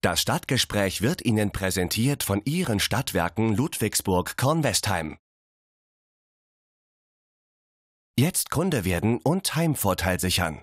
Das Stadtgespräch wird Ihnen präsentiert von Ihren Stadtwerken Ludwigsburg-Kornwestheim. Jetzt Kunde werden und Heimvorteil sichern.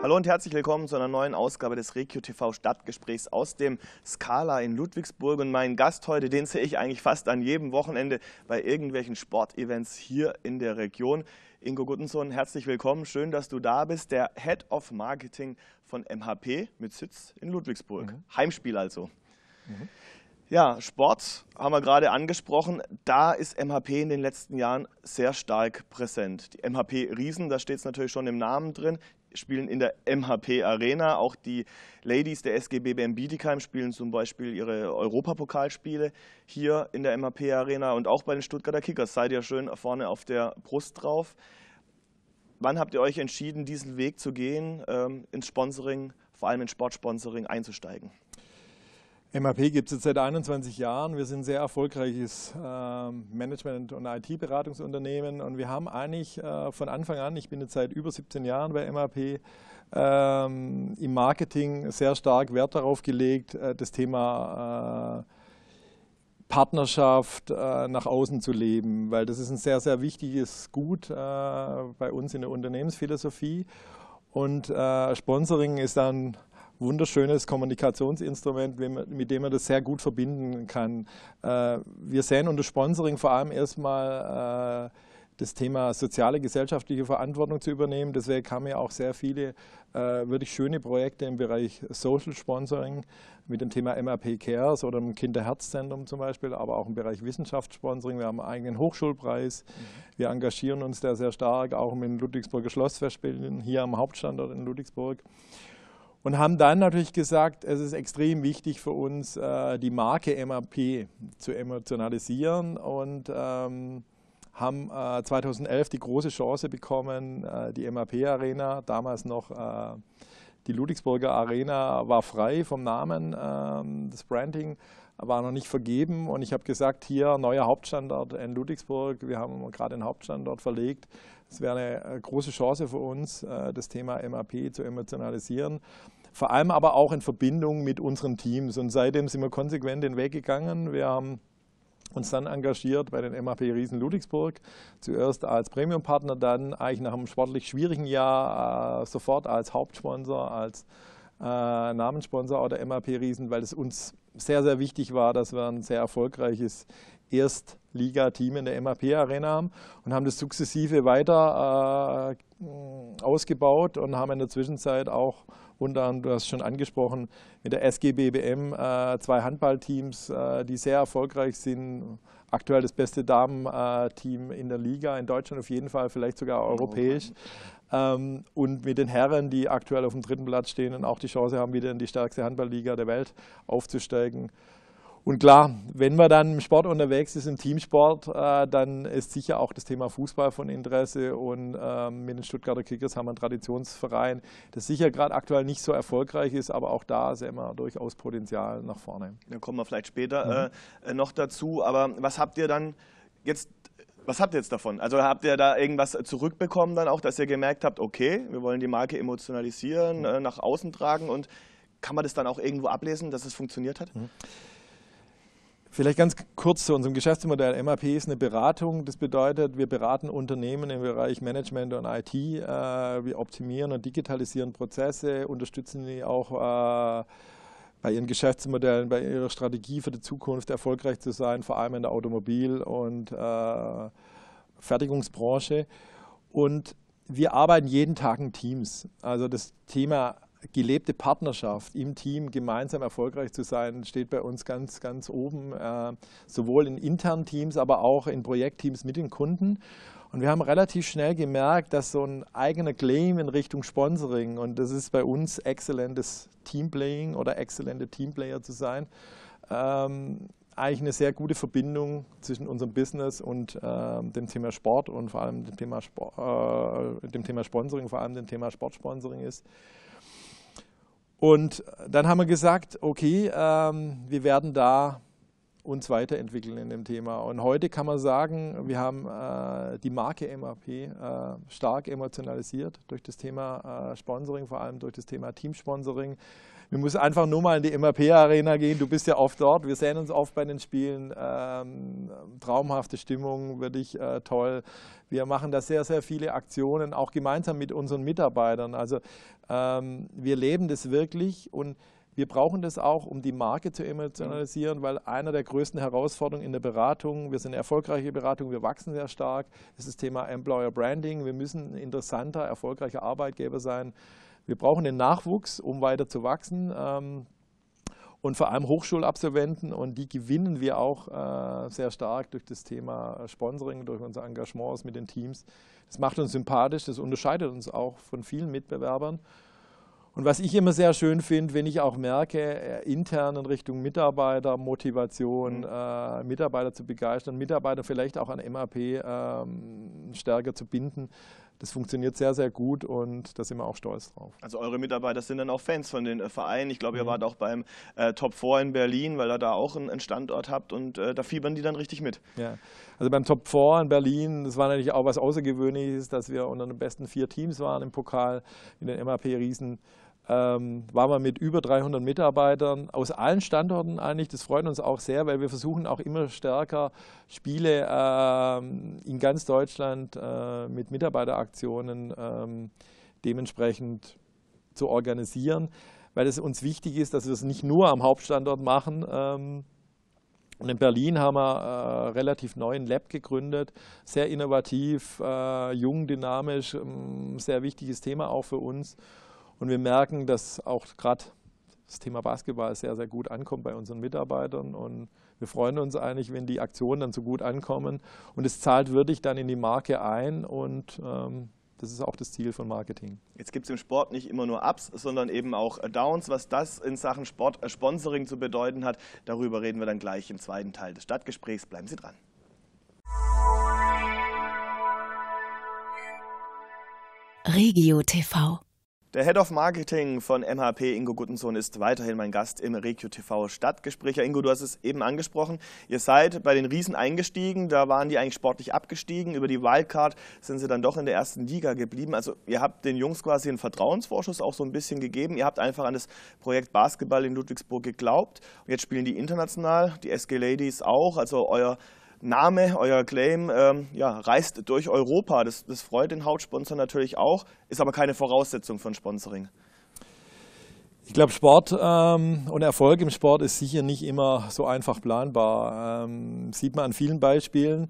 Hallo und herzlich willkommen zu einer neuen Ausgabe des Regio TV Stadtgesprächs aus dem Skala in Ludwigsburg. Und meinen Gast heute, den sehe ich eigentlich fast an jedem Wochenende bei irgendwelchen Sportevents hier in der Region. Ingo Guttensohn, herzlich willkommen. Schön, dass du da bist. Der Head of Marketing von MHP mit Sitz in Ludwigsburg. Mhm. Heimspiel also. Mhm. Ja, Sport haben wir gerade angesprochen. Da ist MHP in den letzten Jahren sehr stark präsent. Die MHP Riesen, da steht es natürlich schon im Namen drin spielen in der MHP Arena. Auch die Ladies der SGB BM Bietigheim spielen zum Beispiel ihre Europapokalspiele hier in der MHP Arena. Und auch bei den Stuttgarter Kickers seid ihr schön vorne auf der Brust drauf. Wann habt ihr euch entschieden, diesen Weg zu gehen, ähm, ins Sponsoring, vor allem ins Sportsponsoring einzusteigen? MAP gibt es jetzt seit 21 Jahren. Wir sind ein sehr erfolgreiches äh, Management- und IT-Beratungsunternehmen und wir haben eigentlich äh, von Anfang an, ich bin jetzt seit über 17 Jahren bei MAP, ähm, im Marketing sehr stark Wert darauf gelegt, äh, das Thema äh, Partnerschaft äh, nach außen zu leben, weil das ist ein sehr, sehr wichtiges Gut äh, bei uns in der Unternehmensphilosophie. Und Sponsoring ist dann wunderschönes Kommunikationsinstrument, mit dem man das sehr gut verbinden kann. Äh, wir sehen unter Sponsoring vor allem erstmal äh, das Thema soziale, gesellschaftliche Verantwortung zu übernehmen. Deswegen kamen ja auch sehr viele äh, wirklich schöne Projekte im Bereich Social Sponsoring mit dem Thema MAP Cares oder dem Kinderherzzentrum zum Beispiel, aber auch im Bereich Wissenschaftssponsoring. Wir haben einen eigenen Hochschulpreis. Mhm. Wir engagieren uns da sehr stark, auch mit den Ludwigsburger Schlossfestspielen hier am Hauptstandort in Ludwigsburg und haben dann natürlich gesagt, es ist extrem wichtig für uns, äh, die Marke MAP zu emotionalisieren und ähm, haben 2011 äh, die große Chance bekommen, äh, die MAP Arena, damals noch die Ludwigsburger Arena, war frei vom Namen, ähm, das Branding war noch nicht vergeben und ich habe gesagt, hier neuer Hauptstandort in Ludwigsburg, wir haben gerade den Hauptstandort verlegt. Es wäre eine äh, große Chance für uns, äh, das Thema MAP zu emotionalisieren vor allem aber auch in Verbindung mit unseren Teams. Und seitdem sind wir konsequent den Weg gegangen. Wir haben uns dann engagiert bei den MAP Riesen Ludwigsburg. Zuerst als Premium-Partner, dann eigentlich nach einem sportlich schwierigen Jahr äh, sofort als Hauptsponsor, als äh, Namenssponsor Auto MAP Riesen, weil es uns sehr, sehr wichtig war, dass wir ein sehr erfolgreiches Erstliga-Team in der MAP-Arena haben und haben das sukzessive weiter äh, ausgebaut und haben in der Zwischenzeit auch unter anderem, du hast es schon angesprochen, mit der SG BBM äh, zwei Handballteams, äh, die sehr erfolgreich sind. Aktuell das beste Damenteam äh, in der Liga, in Deutschland auf jeden Fall, vielleicht sogar europäisch. Ähm, und mit den Herren, die aktuell auf dem dritten Platz stehen und auch die Chance haben, wieder in die stärkste Handballliga der Welt aufzusteigen. Und klar, wenn man dann im Sport unterwegs ist, im Teamsport, äh, dann ist sicher auch das Thema Fußball von Interesse. Und äh, mit den Stuttgarter Kickers haben wir einen Traditionsverein, das sicher gerade aktuell nicht so erfolgreich ist, aber auch da sehen wir durchaus Potenzial nach vorne. Da kommen wir vielleicht später mhm. Äh, äh, noch dazu. Aber was habt ihr dann jetzt was habt ihr jetzt davon? Also habt ihr da irgendwas zurückbekommen dann auch, dass ihr gemerkt habt, okay, wir wollen die Marke emotionalisieren, mhm. Äh, nach außen tragen und kann man das dann auch irgendwo ablesen, dass es funktioniert hat? Mhm. Vielleicht ganz kurz zu unserem Geschäftsmodell. MAP ist eine Beratung. Das bedeutet, wir beraten Unternehmen im Bereich Management und IT. Äh, wir optimieren und digitalisieren Prozesse, unterstützen sie auch äh, bei ihren Geschäftsmodellen, bei ihrer Strategie für die Zukunft erfolgreich zu sein, vor allem in der Automobil- und äh, Fertigungsbranche. Und wir arbeiten jeden Tag in Teams. Also das Thema gelebte Partnerschaft im Team gemeinsam erfolgreich zu sein, steht bei uns ganz, ganz oben, äh, sowohl in internen Teams, aber auch in Projektteams mit den Kunden. Und wir haben relativ schnell gemerkt, dass so ein eigener Claim in Richtung Sponsoring, und das ist bei uns exzellentes Teamplaying oder exzellente Teamplayer zu sein, ähm, eigentlich eine sehr gute Verbindung zwischen unserem Business und ähm, dem Thema Sport und vor allem dem Thema, Sport, äh, dem Thema Sponsoring, vor allem dem Thema Sportsponsoring ist. Und dann haben wir gesagt, okay, ähm, wir werden da uns weiterentwickeln in dem Thema. Und heute kann man sagen, wir haben äh, die Marke MAP äh, stark emotionalisiert durch das Thema äh, Sponsoring, vor allem durch das Thema Teamsponsoring. Wir müssen einfach nur mal in die MAP-Arena gehen. Du bist ja oft dort. Wir sehen uns oft bei den Spielen. Ähm, traumhafte Stimmung, wirklich äh, toll. Wir machen da sehr, sehr viele Aktionen, auch gemeinsam mit unseren Mitarbeitern. Also ähm, wir leben das wirklich und wir brauchen das auch, um die Marke zu emotionalisieren, weil einer der größten Herausforderungen in der Beratung, wir sind eine erfolgreiche Beratung, wir wachsen sehr stark, ist das Thema Employer Branding. Wir müssen ein interessanter, erfolgreicher Arbeitgeber sein. Wir brauchen den Nachwuchs, um weiter zu wachsen. Ähm, und vor allem Hochschulabsolventen und die gewinnen wir auch äh, sehr stark durch das Thema äh, Sponsoring, durch unser Engagement mit den Teams. Das macht uns sympathisch, das unterscheidet uns auch von vielen Mitbewerbern. Und was ich immer sehr schön finde, wenn ich auch merke, äh, intern in Richtung Mitarbeiter, Motivation, mhm. äh, Mitarbeiter zu begeistern, Mitarbeiter vielleicht auch an MAP ähm, stärker zu binden, das funktioniert sehr, sehr gut und da sind wir auch stolz drauf. Also eure Mitarbeiter sind dann auch Fans von den äh, Vereinen. Ich glaube, mhm. ihr wart auch beim äh, Top 4 in Berlin, weil ihr da auch einen, einen Standort habt und äh, da fiebern die dann richtig mit. Ja, also beim Top 4 in Berlin, das war natürlich auch was Außergewöhnliches, dass wir unter den besten vier Teams waren im Pokal in den MAP Riesen ähm, waren wir mit über 300 Mitarbeitern aus allen Standorten eigentlich. Das freut uns auch sehr, weil wir versuchen auch immer stärker Spiele ähm, in ganz Deutschland äh, mit Mitarbeiteraktionen ähm, dementsprechend zu organisieren, weil es uns wichtig ist, dass wir es nicht nur am Hauptstandort machen. Ähm, und in Berlin haben wir äh, relativ ein Lab gegründet, sehr innovativ, äh, jung, dynamisch, ähm, sehr wichtiges Thema auch für uns. Und wir merken, dass auch gerade das Thema Basketball sehr, sehr gut ankommt bei unseren Mitarbeitern. Und wir freuen uns eigentlich, wenn die Aktionen dann so gut ankommen. Und es zahlt wirklich dann in die Marke ein und ähm, das ist auch das Ziel von Marketing. Jetzt gibt es im Sport nicht immer nur Ups, sondern eben auch Downs. Was das in Sachen Sport äh, Sponsoring zu bedeuten hat, darüber reden wir dann gleich im zweiten Teil des Stadtgesprächs. Bleiben Sie dran. Regio TV der Head of Marketing von MHP, Ingo Guttensohn, ist weiterhin mein Gast im Regio TV Stadtgespräch. Ingo, du hast es eben angesprochen. Ihr seid bei den Riesen eingestiegen. Da waren die eigentlich sportlich abgestiegen. Über die Wildcard sind sie dann doch in der ersten Liga geblieben. Also, ihr habt den Jungs quasi einen Vertrauensvorschuss auch so ein bisschen gegeben. Ihr habt einfach an das Projekt Basketball in Ludwigsburg geglaubt. Und jetzt spielen die international, die SG Ladies auch. Also, euer Name, euer Claim ähm, ja, reist durch Europa. Das, das freut den Hauptsponsor natürlich auch, ist aber keine Voraussetzung von Sponsoring. Ich glaube, Sport ähm, und Erfolg im Sport ist sicher nicht immer so einfach planbar. Ähm, sieht man an vielen Beispielen.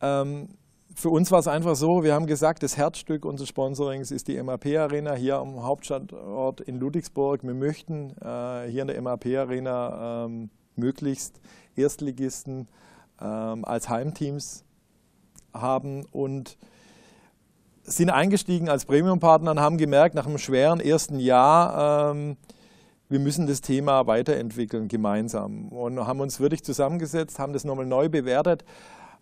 Ähm, für uns war es einfach so, wir haben gesagt, das Herzstück unseres Sponsorings ist die MAP-Arena hier am Hauptstadtort in Ludwigsburg. Wir möchten äh, hier in der MAP-Arena ähm, möglichst Erstligisten ähm, als Heimteams haben und sind eingestiegen als Premium-Partner und haben gemerkt, nach einem schweren ersten Jahr, ähm, wir müssen das Thema weiterentwickeln gemeinsam. Und haben uns wirklich zusammengesetzt, haben das nochmal neu bewertet,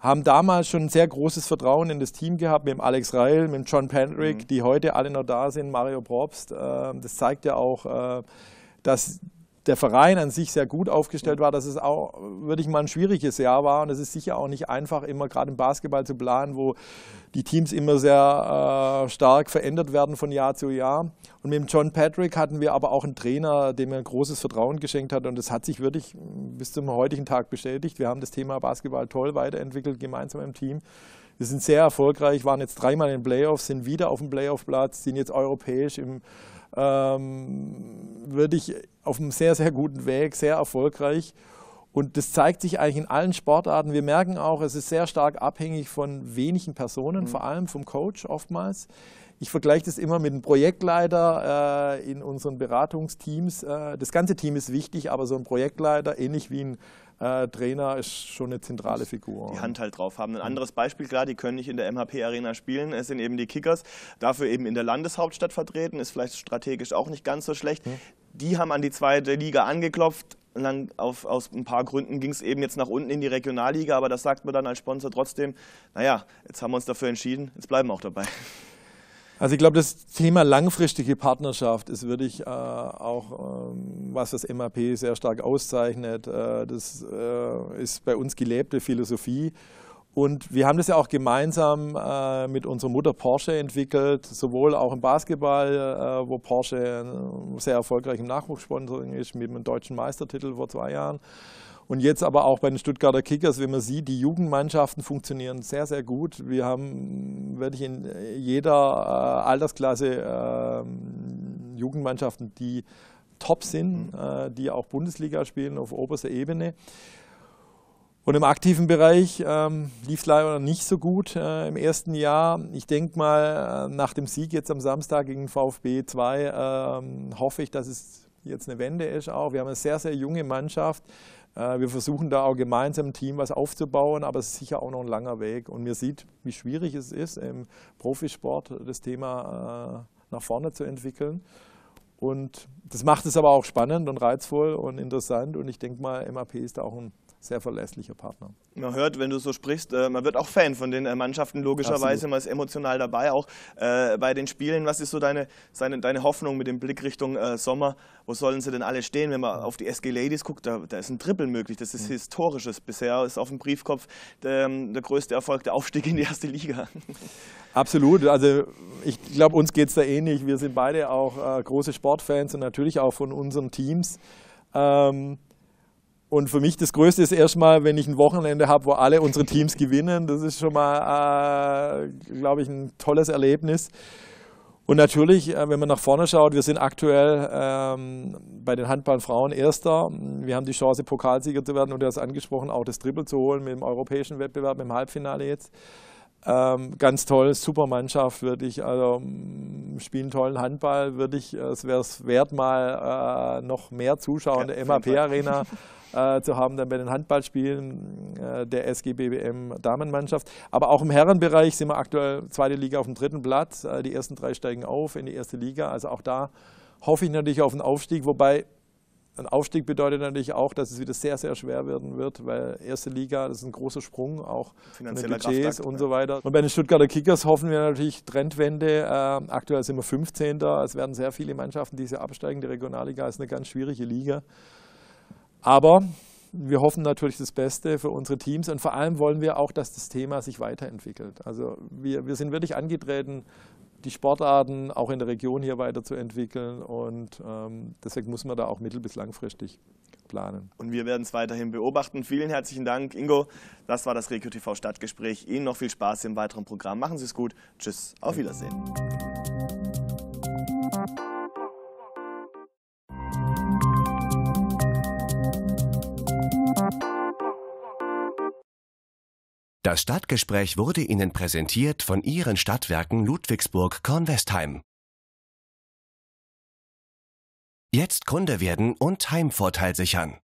haben damals schon ein sehr großes Vertrauen in das Team gehabt, mit dem Alex Reil, mit dem John Pendrick, mhm. die heute alle noch da sind, Mario Probst. Äh, das zeigt ja auch, äh, dass der Verein an sich sehr gut aufgestellt war, dass es auch, würde ich mal, ein schwieriges Jahr war. Und es ist sicher auch nicht einfach, immer gerade im Basketball zu planen, wo die Teams immer sehr äh, stark verändert werden von Jahr zu Jahr. Und mit dem John Patrick hatten wir aber auch einen Trainer, dem er großes Vertrauen geschenkt hat. Und das hat sich wirklich bis zum heutigen Tag bestätigt. Wir haben das Thema Basketball toll weiterentwickelt, gemeinsam im Team. Wir sind sehr erfolgreich, waren jetzt dreimal in den Playoffs, sind wieder auf dem Playoff-Platz, sind jetzt europäisch im, ähm, würde ich, auf einem sehr, sehr guten Weg, sehr erfolgreich. Und das zeigt sich eigentlich in allen Sportarten. Wir merken auch, es ist sehr stark abhängig von wenigen Personen, mhm. vor allem vom Coach oftmals. Ich vergleiche das immer mit einem Projektleiter äh, in unseren Beratungsteams. Äh, das ganze Team ist wichtig, aber so ein Projektleiter, ähnlich wie ein äh, Trainer ist schon eine zentrale Figur. Die Hand halt drauf haben. Ein anderes Beispiel, klar, die können nicht in der MHP-Arena spielen, es sind eben die Kickers, dafür eben in der Landeshauptstadt vertreten, ist vielleicht strategisch auch nicht ganz so schlecht. Hm. Die haben an die zweite Liga angeklopft, und auf, aus ein paar Gründen ging es eben jetzt nach unten in die Regionalliga, aber das sagt man dann als Sponsor trotzdem, naja, jetzt haben wir uns dafür entschieden, jetzt bleiben wir auch dabei. Also ich glaube, das Thema langfristige Partnerschaft ist wirklich äh, auch, ähm, was das MAP sehr stark auszeichnet. Äh, das äh, ist bei uns gelebte Philosophie. Und wir haben das ja auch gemeinsam äh, mit unserer Mutter Porsche entwickelt, sowohl auch im Basketball, äh, wo Porsche sehr erfolgreich im Nachwuchssponsoring ist, mit einem deutschen Meistertitel vor zwei Jahren und jetzt aber auch bei den Stuttgarter Kickers, wie man sieht, die Jugendmannschaften funktionieren sehr, sehr gut. Wir haben wirklich in jeder äh, Altersklasse äh, Jugendmannschaften, die top sind, mhm. äh, die auch Bundesliga spielen auf oberster Ebene. Und im aktiven Bereich ähm, lief es leider nicht so gut äh, im ersten Jahr. Ich denke mal, äh, nach dem Sieg jetzt am Samstag gegen VfB 2 äh, hoffe ich, dass es jetzt eine Wende ist auch. Wir haben eine sehr, sehr junge Mannschaft. Äh, wir versuchen da auch gemeinsam im Team was aufzubauen, aber es ist sicher auch noch ein langer Weg. Und mir sieht, wie schwierig es ist, im Profisport das Thema äh, nach vorne zu entwickeln. Und das macht es aber auch spannend und reizvoll und interessant. Und ich denke mal, MAP ist da auch ein sehr verlässlicher Partner. Man hört, wenn du so sprichst, äh, man wird auch Fan von den äh, Mannschaften logischerweise, man ist emotional dabei, auch äh, bei den Spielen. Was ist so deine, seine, deine Hoffnung mit dem Blick Richtung Sommer? Wo sollen sie denn alle stehen? Wenn man auf die SG Ladies guckt, da, da ist ein Triple möglich, das ist mhm. historisches. Bisher ist auf dem Briefkopf der, ähm, der größte Erfolg der Aufstieg in die erste Liga. Absolut. Also ich glaube, uns geht es da ähnlich. Wir sind beide auch äh, große Sportfans und natürlich auch von unseren Teams. Ähm, und für mich das Größte ist erstmal, wenn ich ein Wochenende habe, wo alle unsere Teams gewinnen. Das ist schon mal, äh, glaube ich, ein tolles Erlebnis. Und natürlich, äh, wenn man nach vorne schaut, wir sind aktuell ähm, bei den Handballfrauen Erster. Wir haben die Chance, Pokalsieger zu werden und du hast angesprochen, auch das Triple zu holen mit dem europäischen Wettbewerb im Halbfinale jetzt. Ähm, ganz toll, super Mannschaft, würde ich, Also mm, spielen tollen Handball, würde ich, äh, Es wäre es wert, mal äh, noch mehr Zuschauer in der MAP Arena. äh, zu haben, dann bei den Handballspielen äh, der SGBWM Damenmannschaft. Aber auch im Herrenbereich sind wir aktuell zweite Liga auf dem dritten Platz. Äh, die ersten drei steigen auf in die erste Liga. Also auch da hoffe ich natürlich auf einen Aufstieg, wobei ein Aufstieg bedeutet natürlich auch, dass es wieder sehr, sehr schwer werden wird, weil erste Liga, das ist ein großer Sprung, auch finanzieller Budgets und so weiter. Und bei den Stuttgarter Kickers hoffen wir natürlich Trendwende. Ähm, aktuell sind wir 15. Es werden sehr viele Mannschaften dieses Jahr absteigen. Die Regionalliga ist eine ganz schwierige Liga. Aber wir hoffen natürlich das Beste für unsere Teams und vor allem wollen wir auch, dass das Thema sich weiterentwickelt. Also wir, wir sind wirklich angetreten, die Sportarten auch in der Region hier weiterzuentwickeln und ähm, deswegen muss man da auch mittel- bis langfristig planen. Und wir werden es weiterhin beobachten. Vielen herzlichen Dank, Ingo. Das war das Regio TV Stadtgespräch. Ihnen noch viel Spaß im weiteren Programm. Machen Sie es gut. Tschüss, auf Wiedersehen. Das Stadtgespräch wurde Ihnen präsentiert von Ihren Stadtwerken Ludwigsburg-Kornwestheim. Jetzt Kunde werden und Heimvorteil sichern.